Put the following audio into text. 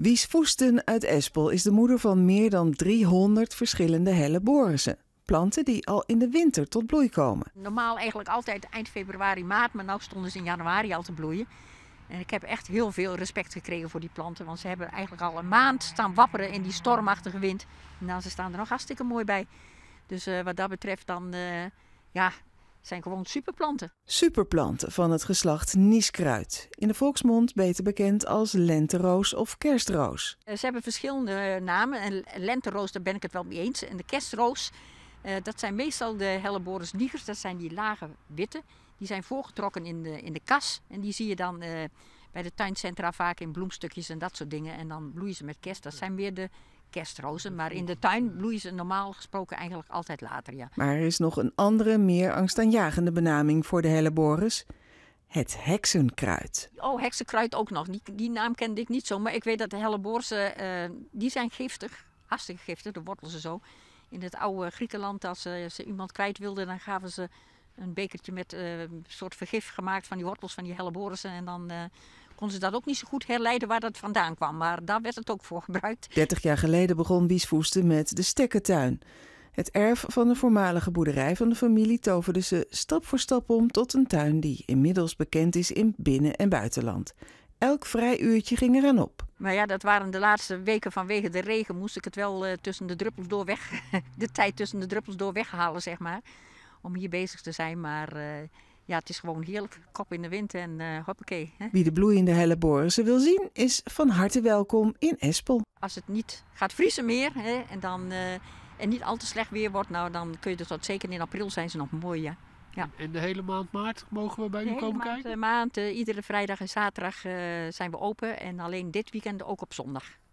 Wies Voesten uit Espel is de moeder van meer dan 300 verschillende helleborissen. Planten die al in de winter tot bloei komen. Normaal eigenlijk altijd eind februari, maart, maar nu stonden ze in januari al te bloeien. En ik heb echt heel veel respect gekregen voor die planten, want ze hebben eigenlijk al een maand staan wapperen in die stormachtige wind. Nou, ze staan er nog hartstikke mooi bij. Dus eh, wat dat betreft dan, eh, ja, zijn gewoon superplanten. Superplanten van het geslacht Nieskruid. In de volksmond beter bekend als lenteroos of kerstroos. Eh, ze hebben verschillende eh, namen. En lenteroos, daar ben ik het wel mee eens. En de kerstroos, eh, dat zijn meestal de helleborus nigers. Dat zijn die lage witte. Die zijn voorgetrokken in de, in de kas. En die zie je dan bij de tuincentra vaak in bloemstukjes en dat soort dingen. En dan bloeien ze met kerst. Dat zijn weer de kerstrozen. Maar in de tuin bloeien ze normaal gesproken eigenlijk altijd later, ja. Maar er is nog een andere, meer angstaanjagende benaming voor de helleborus. Het heksenkruid. Oh, heksenkruid ook nog. Die, naam kende ik niet zo. Maar ik weet dat de Helleborzen uh, eh, die zijn giftig. Hartstikke giftig, de wortels en zo. In het oude Griekenland, als eh, ze, iemand kwijt wilden, dan gaven ze een bekertje met eh, een soort vergif gemaakt van die wortels van die helleborsen. En dan kon ze dat ook niet zo goed herleiden waar dat vandaan kwam. Maar daar werd het ook voor gebruikt. 30 jaar geleden begon Wiesvoesten met de stekkentuin. Het erf van de voormalige boerderij van de familie toverde ze stap voor stap om tot een tuin die inmiddels bekend is in binnen- en buitenland. Elk vrij uurtje ging eraan op. Maar ja, dat waren de laatste weken vanwege de regen. Moest ik het wel eh, tussen de druppels door weg. de tijd tussen de druppels door weghalen, zeg maar. Om hier bezig te zijn. Maar eh, ja, het is gewoon heerlijk. Kop in de wind en uh, hoppakee. Hè? Wie de bloeiende ze wil zien, is van harte welkom in Espel. Als het niet gaat vriezen meer hè, en, dan, eh, en niet al te slecht weer wordt, nou, dan kun je dus dat zeker in april zijn ze nog mooi. Ja. ja. En de hele maand maart mogen we bij u komen kijken? De eh, maand, iedere vrijdag en zaterdag zijn we open. En alleen dit weekend ook op zondag.